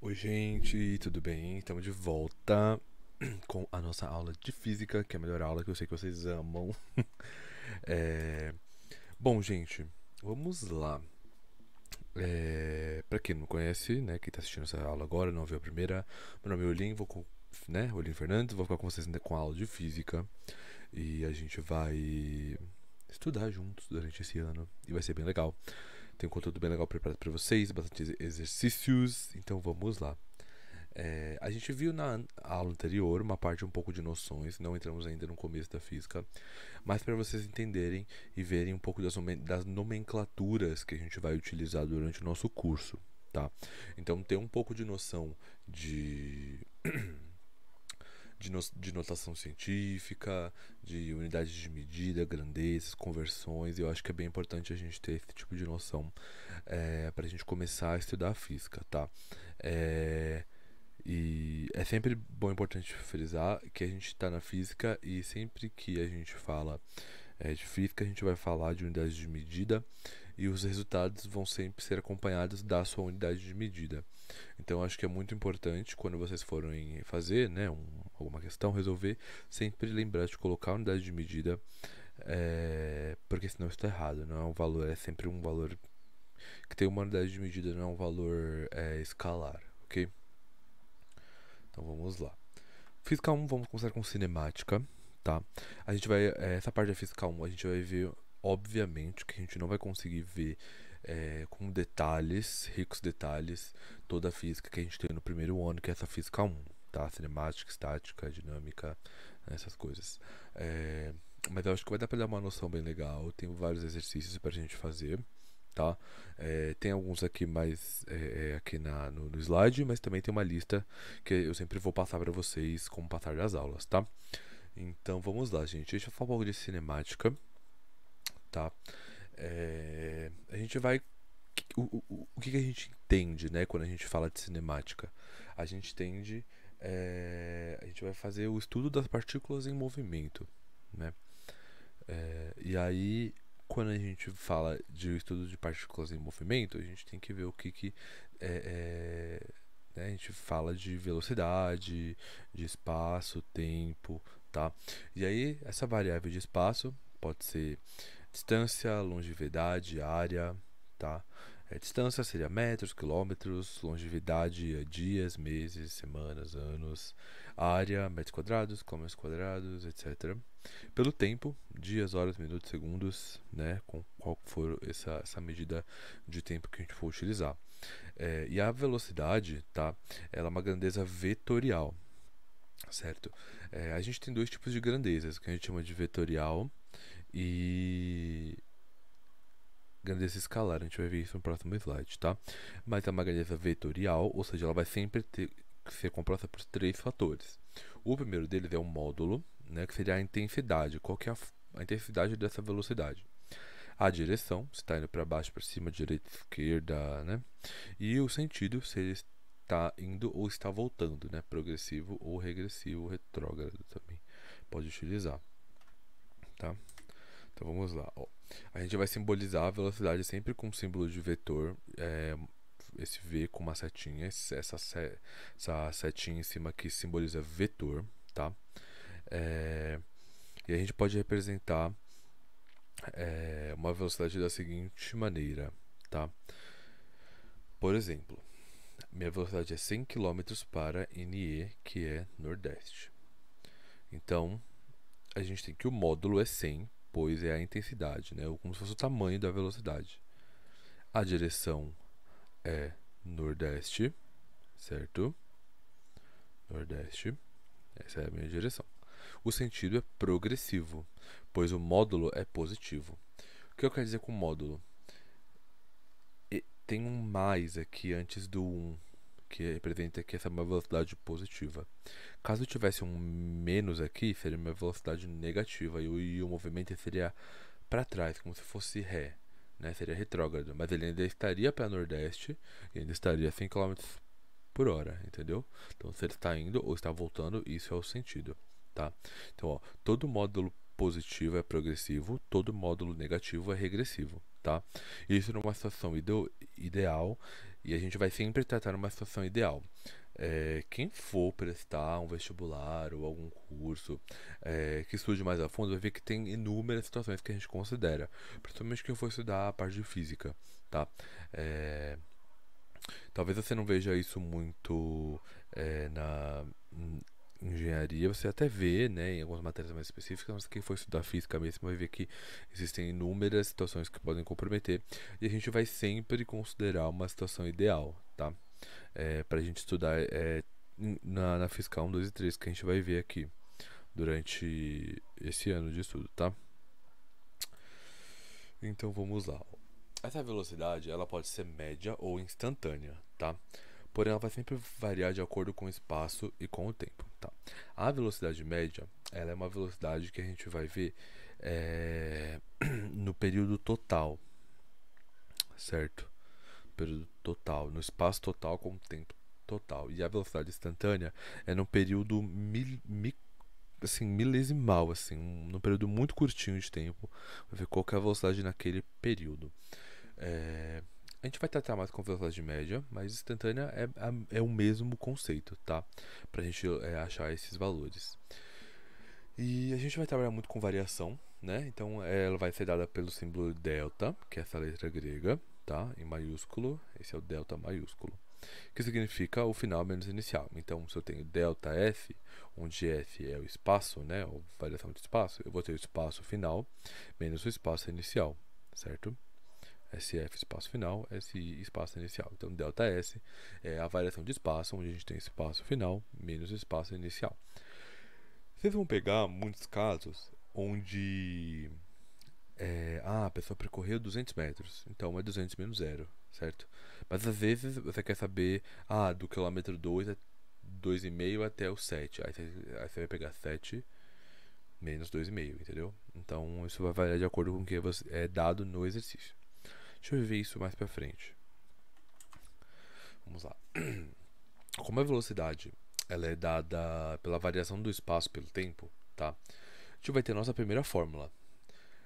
Oi, gente, tudo bem? Estamos de volta com a nossa aula de física, que é a melhor aula que eu sei que vocês amam. É... Bom, gente, vamos lá. É... Para quem não conhece, né, quem está assistindo essa aula agora, não viu a primeira, meu nome é Olim, vou com, né, Olim Fernandes, vou ficar com vocês ainda com a aula de física e a gente vai estudar juntos durante esse ano e vai ser bem legal. Tem um conteúdo bem legal preparado para vocês, bastante exercícios. Então vamos lá. É, a gente viu na aula anterior uma parte um pouco de noções, não entramos ainda no começo da física, mas para vocês entenderem e verem um pouco das, das nomenclaturas que a gente vai utilizar durante o nosso curso, tá? Então ter um pouco de noção de de, no, de notação científica, de unidades de medida, grandezas, conversões. E eu acho que é bem importante a gente ter esse tipo de noção é, para a gente começar a estudar a física, tá? É, e é sempre bom e importante frisar que a gente está na física e sempre que a gente fala é, de física, a gente vai falar de unidades de medida e os resultados vão sempre ser acompanhados da sua unidade de medida. Então, acho que é muito importante quando vocês forem fazer né, um, alguma questão, resolver, sempre lembrar de colocar a unidade de medida, é, porque senão está errado, não é um valor, é sempre um valor que tem uma unidade de medida, não é um valor é, escalar, ok? Então vamos lá. Física 1, vamos começar com cinemática, tá? A gente vai, é, essa parte da física 1, a gente vai ver, obviamente, que a gente não vai conseguir ver é, com detalhes, ricos detalhes, toda a física que a gente tem no primeiro ano, que é essa física 1 tá? Cinemática, estática, dinâmica, né? essas coisas. É, mas eu acho que vai dar pra dar uma noção bem legal. Tem vários exercícios pra gente fazer, tá? É, tem alguns aqui mais é, é, aqui na, no, no, slide, mas também tem uma lista que eu sempre vou passar pra vocês como passar das aulas, tá? Então vamos lá, gente. Deixa eu falar um pouco de cinemática, tá? É, a gente vai o, o, o que, a gente entende né, quando a gente fala de cinemática? A gente entende é, a gente vai fazer o estudo das partículas em movimento, né? É, e aí, quando a gente fala de estudo de partículas em movimento, a gente tem que ver o que que é, é, né? a gente fala de velocidade, de espaço, tempo, tá? E aí, essa variável de espaço pode ser distância, longevidade, área, tá? É, distância seria metros, quilômetros, longevidade, é dias, meses, semanas, anos, área, metros quadrados, quilômetros quadrados, etc. Pelo tempo, dias, horas, minutos, segundos, né, com qual for essa, essa medida de tempo que a gente for utilizar. É, e a velocidade, tá, ela é uma grandeza vetorial, certo? É, a gente tem dois tipos de grandezas, que a gente chama de vetorial e grandeza escalar, a gente vai ver isso no próximo slide, tá? Mas é uma grandeza vetorial, ou seja, ela vai sempre ter, ser composta por três fatores. O primeiro deles é o módulo, né, que seria a intensidade, qual que é a, a intensidade dessa velocidade. A direção, se está indo para baixo, para cima, direita, esquerda, né? E o sentido, se ele está indo ou está voltando, né? Progressivo ou regressivo, retrógrado também pode utilizar, tá? Então vamos lá. Ó. A gente vai simbolizar a velocidade sempre com o símbolo de vetor, é, esse V com uma setinha, essa, essa setinha em cima que simboliza vetor, tá? É, e a gente pode representar é, uma velocidade da seguinte maneira, tá? Por exemplo, minha velocidade é 100 km para NE, que é Nordeste. Então, a gente tem que o módulo é 100 pois é a intensidade, né? como se fosse o tamanho da velocidade. A direção é nordeste, certo? Nordeste. Essa é a minha direção. O sentido é progressivo, pois o módulo é positivo. O que eu quero dizer com módulo? E tem um mais aqui antes do 1. Um que representa aqui essa é uma velocidade positiva. Caso tivesse um menos aqui, seria uma velocidade negativa e o, e o movimento seria para trás, como se fosse ré, né? seria retrógrado, mas ele ainda estaria para nordeste e ainda estaria a 100 km por hora, entendeu? Então se ele está indo ou está voltando, isso é o sentido, tá? Então, ó, todo módulo positivo é progressivo, todo módulo negativo é regressivo, tá? Isso numa situação ide ideal e a gente vai sempre tratar uma situação ideal. É, quem for prestar um vestibular ou algum curso é, que estude mais a fundo vai ver que tem inúmeras situações que a gente considera, principalmente quem for estudar a parte de física, tá? É, talvez você não veja isso muito é, na engenharia, você até vê, né, em algumas matérias mais específicas, mas quem for estudar física mesmo vai ver que existem inúmeras situações que podem comprometer e a gente vai sempre considerar uma situação ideal, tá? É, para a gente estudar é, na, na física 1, 2 e 3, que a gente vai ver aqui durante esse ano de estudo, tá? Então vamos lá. Essa velocidade ela pode ser média ou instantânea, tá? porém ela vai sempre variar de acordo com o espaço e com o tempo. Tá? A velocidade média ela é uma velocidade que a gente vai ver é, no período total, certo? No período total, no espaço total com o tempo total. E a velocidade instantânea é no período mil, mi, assim, milesimal, assim, um, num período muito curtinho de tempo, vai ver qual é a velocidade naquele período. É, a gente vai tratar mais com velocidade média, mas instantânea é, é o mesmo conceito, tá? Pra gente é, achar esses valores. E a gente vai trabalhar muito com variação, né? Então ela vai ser dada pelo símbolo delta, que é essa letra grega, tá? Em maiúsculo, esse é o delta maiúsculo, que significa o final menos inicial. Então se eu tenho delta f, onde f é o espaço, né? Ou variação de espaço, eu vou ter o espaço final menos o espaço inicial, certo? SF espaço final, SI espaço inicial. Então, delta S é a variação de espaço, onde a gente tem espaço final menos espaço inicial. Vocês vão pegar muitos casos onde é, ah, a pessoa percorreu 200 metros, então é 200 menos zero, certo? Mas às vezes você quer saber, ah, do quilômetro 2 é 2,5 até o 7, aí você, aí você vai pegar 7 menos 2,5, entendeu? Então isso vai variar de acordo com o que é dado no exercício. Deixa eu ver isso mais pra frente. Vamos lá. Como a velocidade ela é dada pela variação do espaço pelo tempo, tá? A gente vai ter nossa primeira fórmula.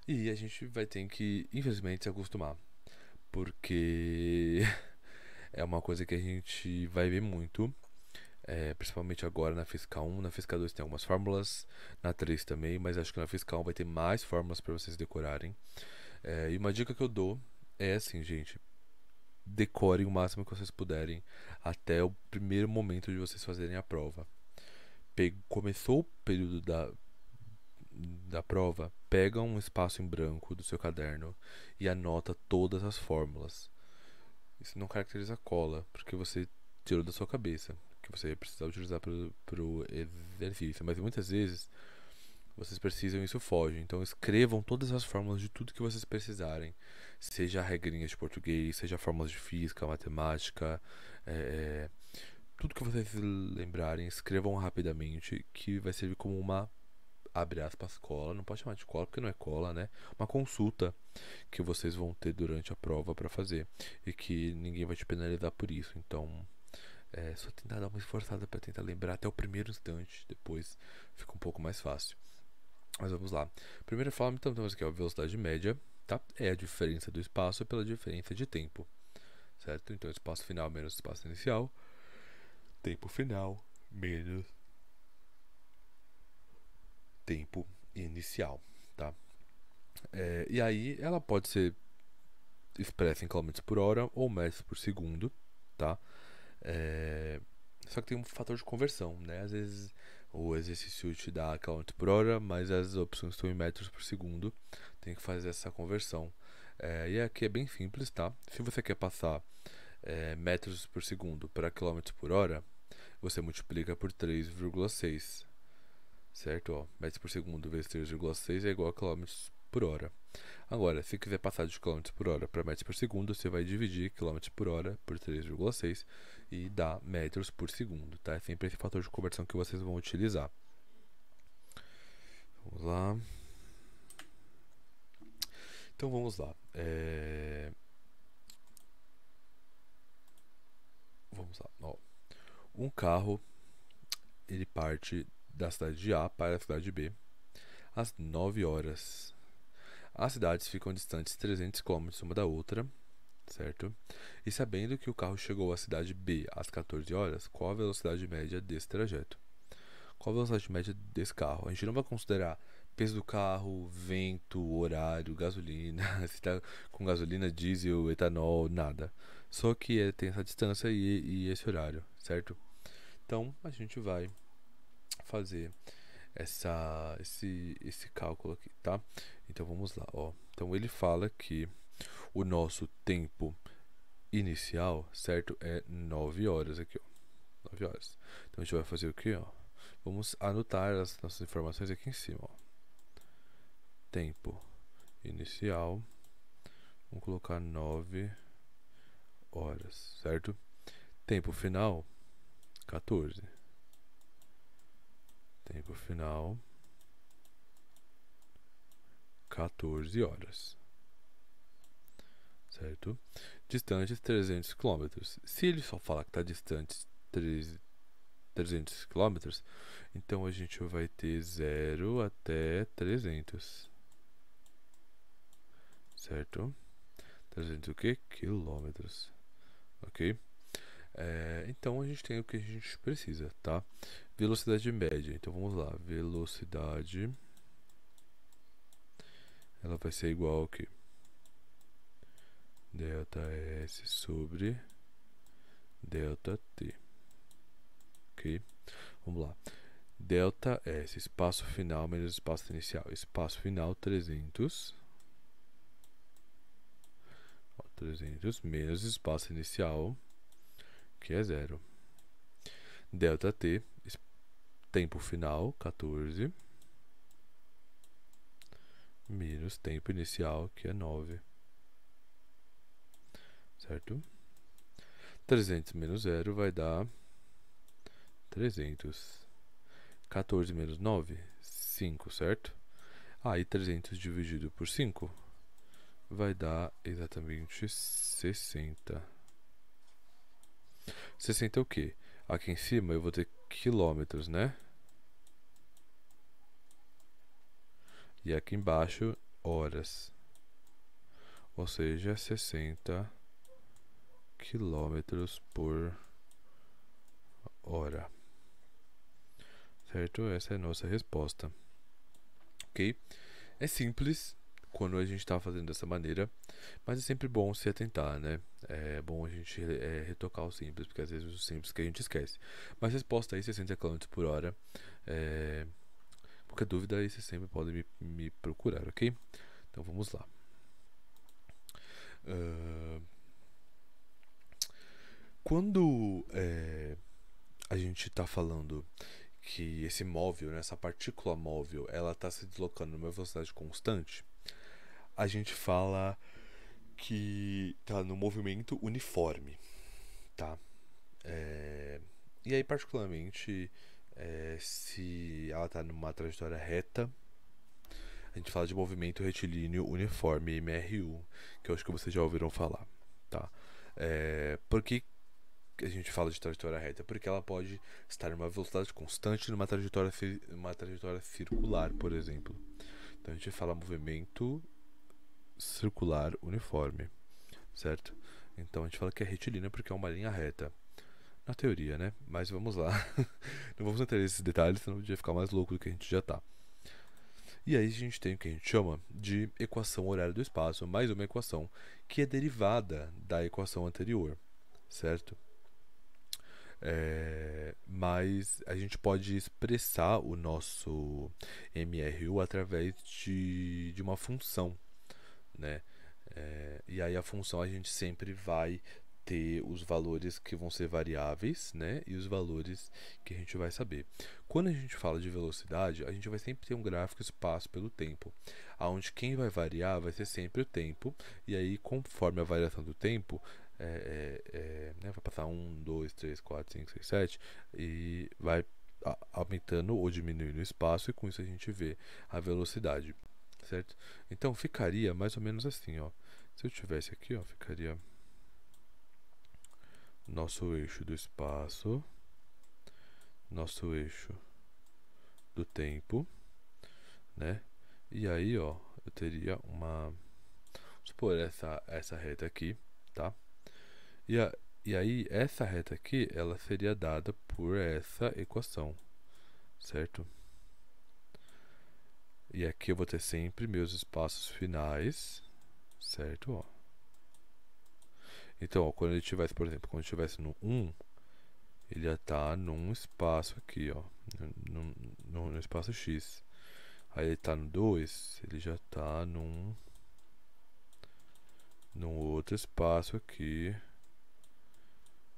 E a gente vai ter que, infelizmente, se acostumar. Porque é uma coisa que a gente vai ver muito. É, principalmente agora na Fiscal 1, na Fiscal 2 tem algumas fórmulas, na 3 também, mas acho que na Fiscal 1 vai ter mais fórmulas para vocês decorarem. É, e uma dica que eu dou é assim, gente. Decorem o máximo que vocês puderem até o primeiro momento de vocês fazerem a prova. começou o período da, da prova, pega um espaço em branco do seu caderno e anota todas as fórmulas. Isso não caracteriza cola, porque você tirou da sua cabeça, que você ia precisar utilizar para o exercício. Mas muitas vezes vocês precisam isso foge. Então escrevam todas as fórmulas de tudo que vocês precisarem. Seja regrinhas de português, seja fórmulas de física, matemática, é, é, tudo que vocês lembrarem, escrevam rapidamente, que vai servir como uma abre aspas cola, não pode chamar de cola porque não é cola, né? Uma consulta que vocês vão ter durante a prova para fazer e que ninguém vai te penalizar por isso. Então, é, só tentar dar uma esforçada para tentar lembrar até o primeiro instante, depois fica um pouco mais fácil. Mas vamos lá. Primeira forma, então, temos então, aqui a velocidade média, tá? É a diferença do espaço pela diferença de tempo, certo? Então, espaço final menos espaço inicial, tempo final menos tempo inicial, tá? É, e aí, ela pode ser expressa em quilômetros por hora ou metros por segundo, tá? É, só que tem um fator de conversão, né? Às vezes o exercício te dá km por hora, mas as opções estão em metros por segundo. Tem que fazer essa conversão. É, e aqui é bem simples, tá? Se você quer passar é, metros por segundo para km por hora, você multiplica por 3,6, certo? Ó, metros por segundo vezes 3,6 é igual a km por hora. Agora, se quiser passar de km por hora para metros por segundo, você vai dividir km por hora por 3,6 e dá metros por segundo, tá? É sempre esse fator de conversão que vocês vão utilizar. Vamos lá. Então vamos lá. É... Vamos lá. Ó. Um carro ele parte da cidade A para a cidade B às 9 horas as cidades ficam distantes 300 km uma da outra, certo? E sabendo que o carro chegou à cidade B às 14 horas, qual a velocidade média desse trajeto? Qual a velocidade média desse carro? A gente não vai considerar peso do carro, vento, horário, gasolina, se está com gasolina, diesel, etanol, nada. Só que é, tem essa distância e, e esse horário, certo? Então a gente vai fazer essa, esse, esse cálculo aqui, tá? Então vamos lá, ó. Então ele fala que o nosso tempo inicial, certo, é 9 horas aqui, ó. 9 horas. Então a gente vai fazer o que, ó? Vamos anotar as nossas informações aqui em cima, ó. Tempo inicial. Vamos colocar 9 horas, certo? Tempo final 14. Tempo final 14 horas. Certo? Distantes 300 km. Se ele só falar que está distante 3, 300 km, então a gente vai ter 0 até 300. Certo? 300 o quê? Quilômetros. Ok? É, então a gente tem o que a gente precisa, tá? Velocidade média. Então vamos lá. Velocidade média ela vai ser igual que delta S sobre delta T ok vamos lá delta S espaço final menos espaço inicial espaço final 300 300 menos espaço inicial que é zero delta T tempo final 14 menos tempo inicial, que é 9. Certo? 300 menos 0 vai dar 300. 14 menos 9, 5, certo? Aí ah, 300 dividido por 5 vai dar exatamente 60. 60 é o quê? Aqui em cima eu vou ter quilômetros, né? e aqui embaixo horas, ou seja, 60 quilômetros por hora. Certo? Essa é a nossa resposta. Ok? É simples quando a gente está fazendo dessa maneira, mas é sempre bom se atentar, né? É bom a gente é, retocar o simples, porque às vezes o simples que a gente esquece. Mas resposta aí, 60 km por hora. É, Qualquer dúvida aí vocês sempre podem me, me procurar, ok? Então vamos lá. Uh, quando é, a gente está falando que esse móvel, né, essa partícula móvel, ela está se deslocando numa velocidade constante, a gente fala que está no movimento uniforme, tá? É, e aí particularmente é, se ela está numa trajetória reta. A gente fala de movimento retilíneo uniforme, MRU, que eu acho que vocês já ouviram falar, tá? É, por que a gente fala de trajetória reta? Porque ela pode estar em uma velocidade constante numa trajetória, uma trajetória circular, por exemplo. Então a gente fala movimento circular uniforme, certo? Então a gente fala que é retilínea porque é uma linha reta. Na teoria, né? Mas vamos lá. não vamos entrar nesses detalhes, senão podia ficar mais louco do que a gente já está. E aí a gente tem o que a gente chama de equação horária do espaço, mais uma equação que é derivada da equação anterior, certo? É, mas a gente pode expressar o nosso MRU através de, de uma função, né? É, e aí a função a gente sempre vai ter os valores que vão ser variáveis, né? E os valores que a gente vai saber. Quando a gente fala de velocidade, a gente vai sempre ter um gráfico espaço pelo tempo, aonde quem vai variar vai ser sempre o tempo, e aí conforme a variação do tempo, é, é, é né? vai passar 1, 2, 3, 4, 5, 6, 7 e vai aumentando ou diminuindo o espaço, e com isso a gente vê a velocidade, certo? Então ficaria mais ou menos assim, ó. Se eu tivesse aqui, ó, ficaria nosso eixo do espaço, nosso eixo do tempo, né? E aí, ó, eu teria uma, vamos supor essa essa reta aqui, tá? E a, e aí essa reta aqui, ela seria dada por essa equação, certo? E aqui eu vou ter sempre meus espaços finais, certo? Ó. Então, ó, quando ele estivesse, por exemplo, quando estivesse no 1, ele ia estar tá num espaço aqui, ó, no, no, no espaço X. Aí ele está no 2, ele já está num, num outro espaço aqui,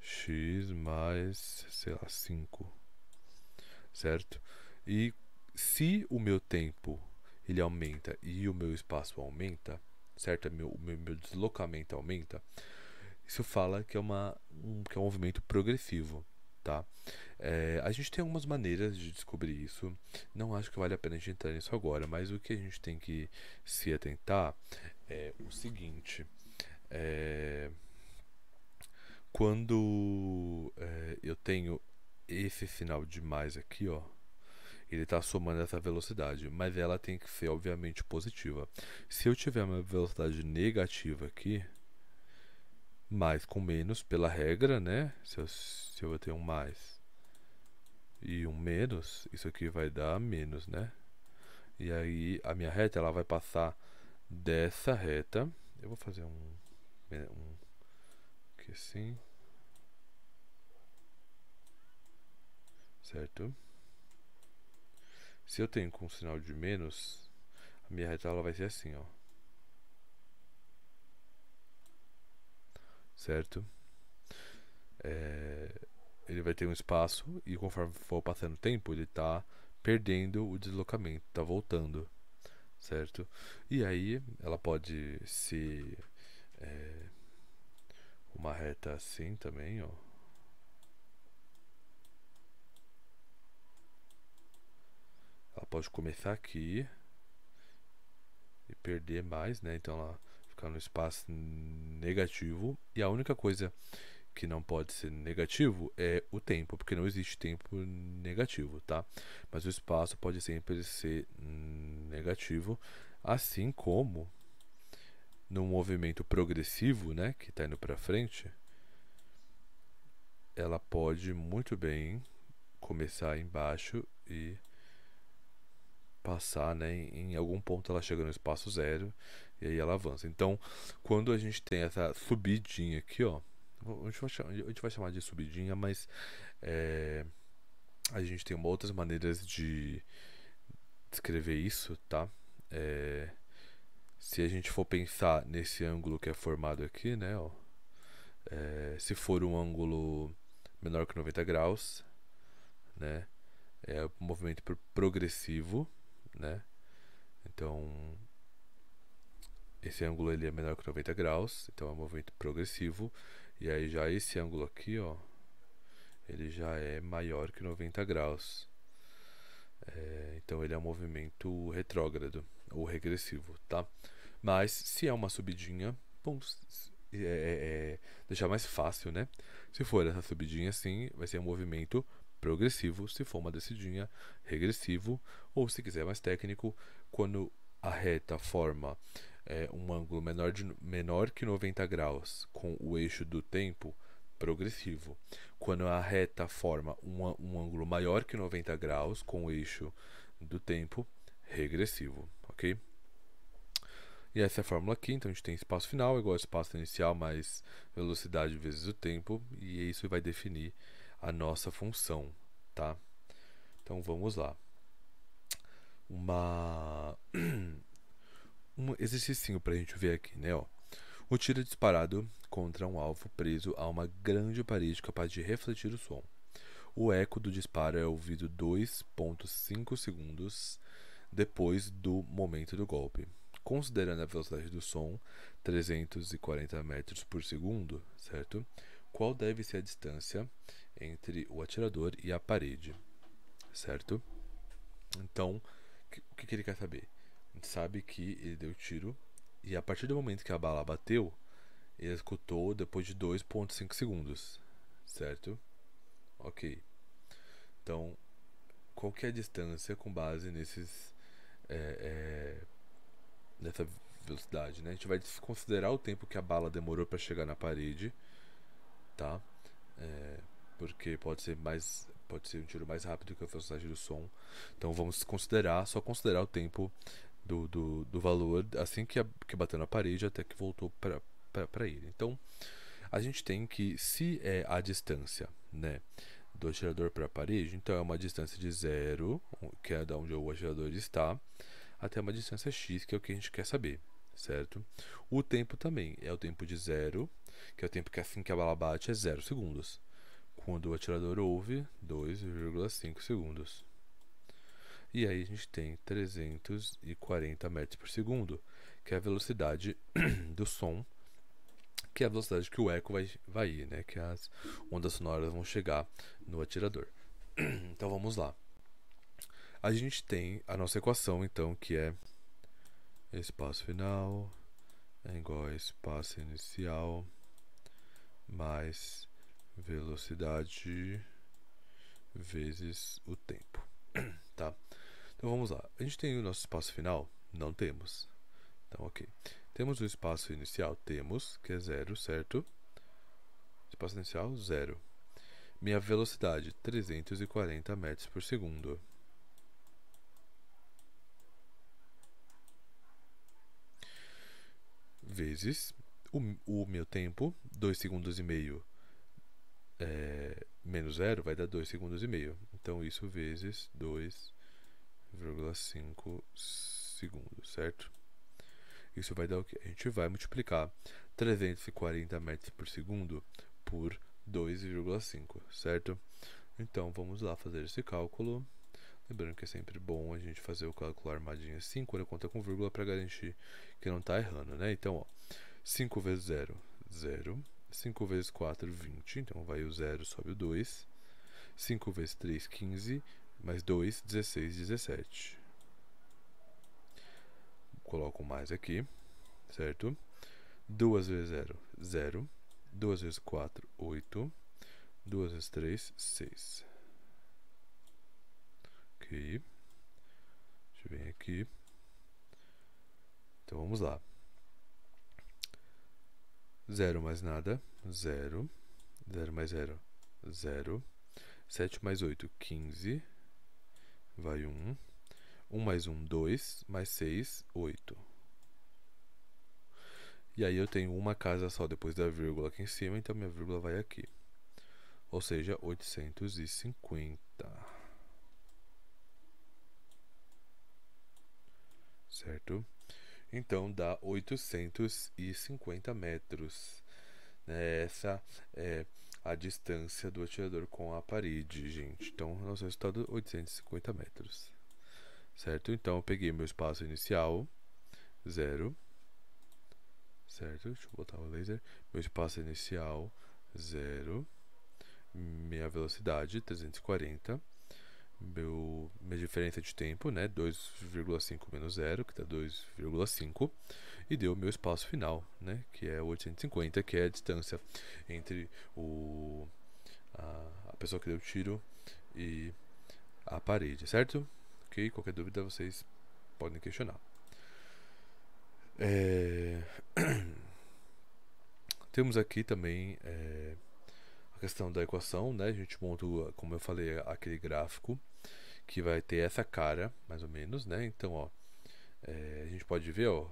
X mais, sei lá, 5, certo? E se o meu tempo ele aumenta e o meu espaço aumenta, certo? Meu, o meu, meu deslocamento aumenta, isso fala que é, uma, um, que é um movimento progressivo, tá? É, a gente tem algumas maneiras de descobrir isso. Não acho que vale a pena a gente entrar nisso agora, mas o que a gente tem que se atentar é o seguinte. É, quando é, eu tenho esse sinal de mais aqui, ó, ele está somando essa velocidade, mas ela tem que ser obviamente positiva. Se eu tiver uma velocidade negativa aqui, mais com menos pela regra, né? Se eu, se eu tenho um mais e um menos, isso aqui vai dar menos, né? E aí a minha reta ela vai passar dessa reta. Eu vou fazer um, um aqui assim. Certo? Se eu tenho com um sinal de menos, a minha reta ela vai ser assim, ó. certo? É, ele vai ter um espaço e conforme for passando o tempo, ele está perdendo o deslocamento, está voltando, certo? E aí ela pode ser é, uma reta assim também, ó. Ela pode começar aqui e perder mais, né? Então ela no espaço negativo. E a única coisa que não pode ser negativo é o tempo, porque não existe tempo negativo, tá? Mas o espaço pode sempre ser negativo, assim como no movimento progressivo, né, que está indo para frente, ela pode muito bem começar embaixo e passar, né, em algum ponto ela chega no espaço zero e aí ela avança. Então, quando a gente tem essa subidinha aqui, ó. A gente vai chamar, gente vai chamar de subidinha, mas é, a gente tem outras maneiras de descrever isso, tá? É, se a gente for pensar nesse ângulo que é formado aqui, né? Ó, é, se for um ângulo menor que 90 graus, né? É um movimento progressivo, né? Então, esse ângulo ele é menor que 90 graus, então é um movimento progressivo. E aí já esse ângulo aqui, ó, ele já é maior que 90 graus. É, então ele é um movimento retrógrado ou regressivo, tá? Mas se é uma subidinha, bom, é, é, é, deixar mais fácil, né? Se for essa subidinha assim, vai ser um movimento progressivo. Se for uma descidinha, regressivo. Ou se quiser mais técnico, quando a reta forma é, um ângulo menor, de, menor que 90 graus com o eixo do tempo progressivo. Quando a reta forma um, um ângulo maior que 90 graus com o eixo do tempo regressivo, ok? E essa é a fórmula aqui, então a gente tem espaço final igual ao espaço inicial mais velocidade vezes o tempo, e isso vai definir a nossa função, tá? Então vamos lá. Uma um exercício para a gente ver aqui, né? Ó. O tiro é disparado contra um alvo preso a uma grande parede capaz de refletir o som. O eco do disparo é ouvido 2,5 segundos depois do momento do golpe. Considerando a velocidade do som, 340 metros por segundo, certo? Qual deve ser a distância entre o atirador e a parede, certo? Então, o que, que ele quer saber? sabe que ele deu tiro e a partir do momento que a bala bateu, ele escutou depois de 2.5 segundos, certo? Ok. Então, qual que é a distância com base nesses é, é, nessa velocidade, né? A gente vai considerar o tempo que a bala demorou para chegar na parede, tá? É, porque pode ser mais pode ser um tiro mais rápido que a velocidade do som. Então vamos considerar, só considerar o tempo do, do, do valor assim que, que bateu na parede até que voltou para ele. Então, a gente tem que, se é a distância né, do atirador para a parede, então é uma distância de zero, que é da onde o atirador está, até uma distância x, que é o que a gente quer saber, certo? O tempo também é o tempo de zero, que é o tempo que assim que a bala bate é zero segundos. Quando o atirador ouve, 2,5 segundos. E aí a gente tem 340 metros por segundo, que é a velocidade do som, que é a velocidade que o eco vai, vai ir, né? Que as ondas sonoras vão chegar no atirador. então vamos lá. A gente tem a nossa equação, então, que é espaço final é igual a espaço inicial mais velocidade vezes o tempo, tá? Então vamos lá. A gente tem o nosso espaço final? Não temos. Então, ok. Temos o espaço inicial? Temos, que é zero, certo? Espaço inicial, zero. Minha velocidade, 340 metros por segundo. Vezes o, o meu tempo, 2 segundos e meio é, menos zero vai dar 2 segundos e meio. Então, isso vezes 2 2,5 segundos, certo? Isso vai dar o quê? A gente vai multiplicar 340 metros por segundo por 2,5, certo? Então vamos lá fazer esse cálculo. Lembrando que é sempre bom a gente fazer o cálculo armadinho assim, quando conta com vírgula para garantir que não está errando, né? Então, ó, 5 vezes 0, 0. 5 vezes 4, 20. Então vai o 0, sobe o 2. 5 vezes 3, 15 mais 2, 16, 17. Coloco mais aqui, certo? 2 vezes 0, 0. 2 vezes 4, 8. 2 vezes 3, 6. Ok. Deixa eu ver aqui. Então vamos lá. 0 mais nada, 0. 0 mais 0, 0. 7 mais 8, 15 vai 1. 1 mais 1, 2, mais 6, 8. E aí eu tenho uma casa só depois da vírgula aqui em cima, então minha vírgula vai aqui. Ou seja, 850. Certo? Então dá 850 metros. Essa é a distância do atirador com a parede, gente. Então, nosso resultado 850 metros. Certo? Então, eu peguei meu espaço inicial, zero, Certo? Deixa eu botar o laser. Meu espaço inicial, zero, Minha velocidade, 340 meu, minha diferença de tempo, né? 2,5 menos 0, que dá 2,5, e deu o meu espaço final, né? Que é 850, que é a distância entre o, a, a pessoa que deu o tiro e a parede, certo? Ok? Qualquer dúvida vocês podem questionar. É... Temos aqui também. É questão da equação, né? A gente monta, como eu falei, aquele gráfico que vai ter essa cara, mais ou menos, né? Então, ó, é, a gente pode ver, ó,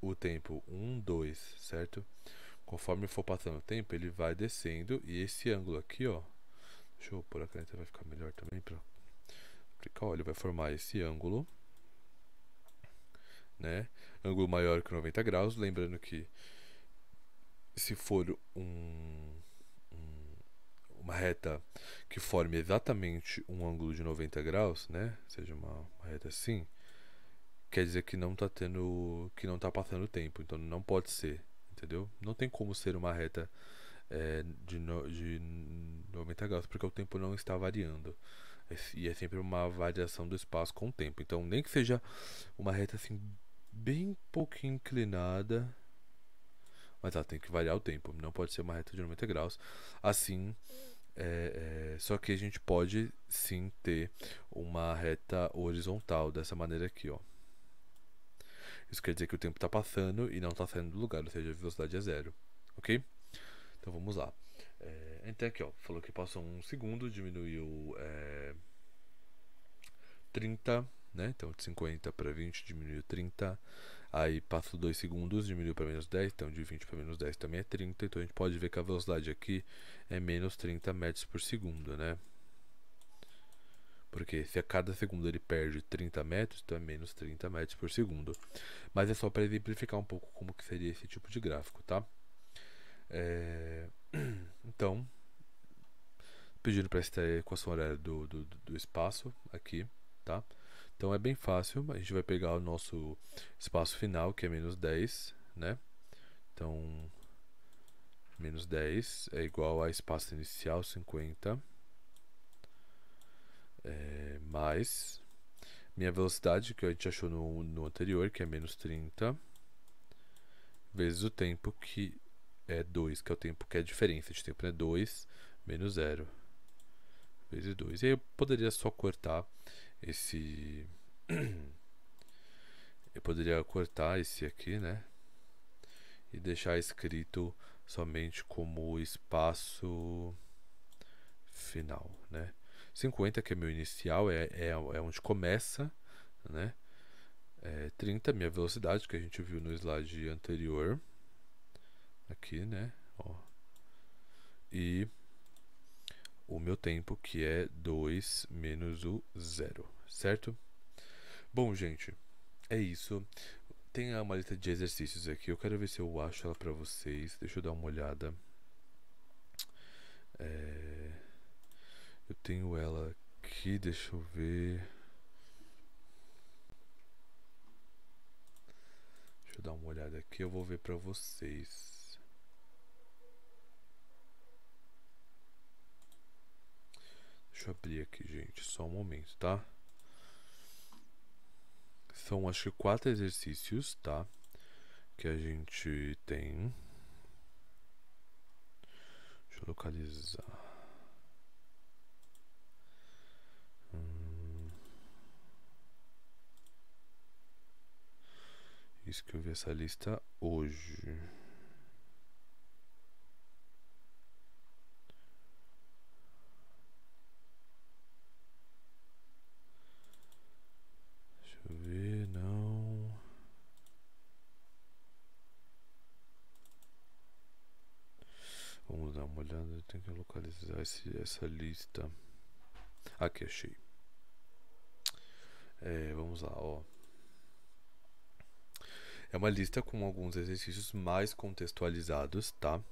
o tempo 1, 2, certo? Conforme for passando o tempo, ele vai descendo e esse ângulo aqui, ó, deixa eu pôr a caneta, vai ficar melhor também para aplicar, ó, ele vai formar esse ângulo, né? Ângulo maior que 90 graus, lembrando que se for um uma reta que forme exatamente um ângulo de 90 graus, né? Seja uma, uma reta assim, quer dizer que não está tendo, que não está passando tempo, então não pode ser, entendeu? Não tem como ser uma reta é, de, no, de 90 graus, porque o tempo não está variando. É e é sempre uma variação do espaço com o tempo. Então, nem que seja uma reta assim, bem pouquinho inclinada, mas ela tem que variar o tempo, não pode ser uma reta de 90 graus. Assim, é, é, só que a gente pode sim ter uma reta horizontal dessa maneira aqui, ó. Isso quer dizer que o tempo está passando e não está saindo do lugar, ou seja, a velocidade é zero, ok? Então vamos lá. É, então aqui, ó, falou que passou um segundo, diminuiu é, 30, né? Então de 50 para 20 diminuiu 30. Aí passa 2 segundos, diminuiu para menos 10, então de 20 para menos 10 também é 30. Então a gente pode ver que a velocidade aqui é menos 30 metros por segundo, né? Porque se a cada segundo ele perde 30 metros, então é menos 30 metros por segundo. Mas é só para exemplificar um pouco como que seria esse tipo de gráfico, tá? É... Então, pedindo para esta equação horária do, do, do espaço aqui, tá? Então é bem fácil, a gente vai pegar o nosso espaço final, que é menos 10, né? Então, menos 10 é igual a espaço inicial, 50, é, mais minha velocidade, que a gente achou no, no anterior, que é menos 30, vezes o tempo, que é 2, que é o tempo que é a diferença de tempo, né? 2 menos 0, vezes 2. E aí eu poderia só cortar esse eu poderia cortar esse aqui, né? E deixar escrito somente como espaço final, né? 50 que é meu inicial, é, é, é onde começa, né? É 30 minha velocidade que a gente viu no slide anterior, aqui, né? Ó. E o meu tempo, que é 2 menos o zero, certo? Bom, gente, é isso. Tem uma lista de exercícios aqui. Eu quero ver se eu acho ela para vocês. Deixa eu dar uma olhada. É... Eu tenho ela aqui. Deixa eu ver. Deixa eu dar uma olhada aqui. Eu vou ver para vocês. Deixa eu abrir aqui, gente, só um momento, tá? São acho que quatro exercícios, tá? Que a gente tem. Deixa eu localizar. Hum. Isso que eu vi essa lista hoje. tenho que localizar esse, essa lista. Aqui, achei. É, vamos lá, ó. É uma lista com alguns exercícios mais contextualizados, tá?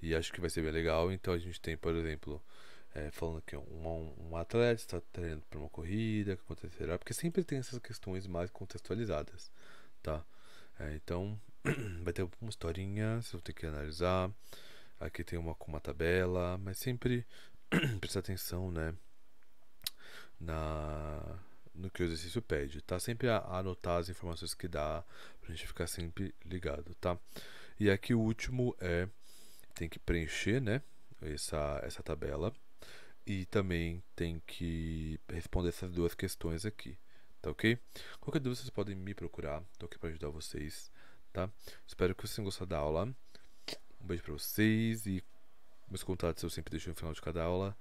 E acho que vai ser bem legal. Então a gente tem, por exemplo, é, falando aqui, é um, um atleta está treinando para uma corrida, o que acontecerá? Porque sempre tem essas questões mais contextualizadas, tá? É, então, vai ter uma historinha, vocês vão ter que analisar. Aqui tem uma com uma tabela, mas sempre presta atenção, né? Na no que o exercício pede, tá? Sempre a, a anotar as informações que dá pra gente ficar sempre ligado, tá? E aqui o último é tem que preencher, né? Essa essa tabela e também tem que responder essas duas questões aqui, tá ok? Qualquer dúvida vocês podem me procurar, tô aqui para ajudar vocês, tá? Espero que vocês tenham gostado da aula. Um beijo pra vocês e meus contatos eu sempre deixo no final de cada aula.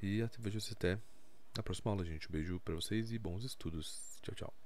E até, vejo vocês até na próxima aula, gente. Um beijo pra vocês e bons estudos. Tchau, tchau.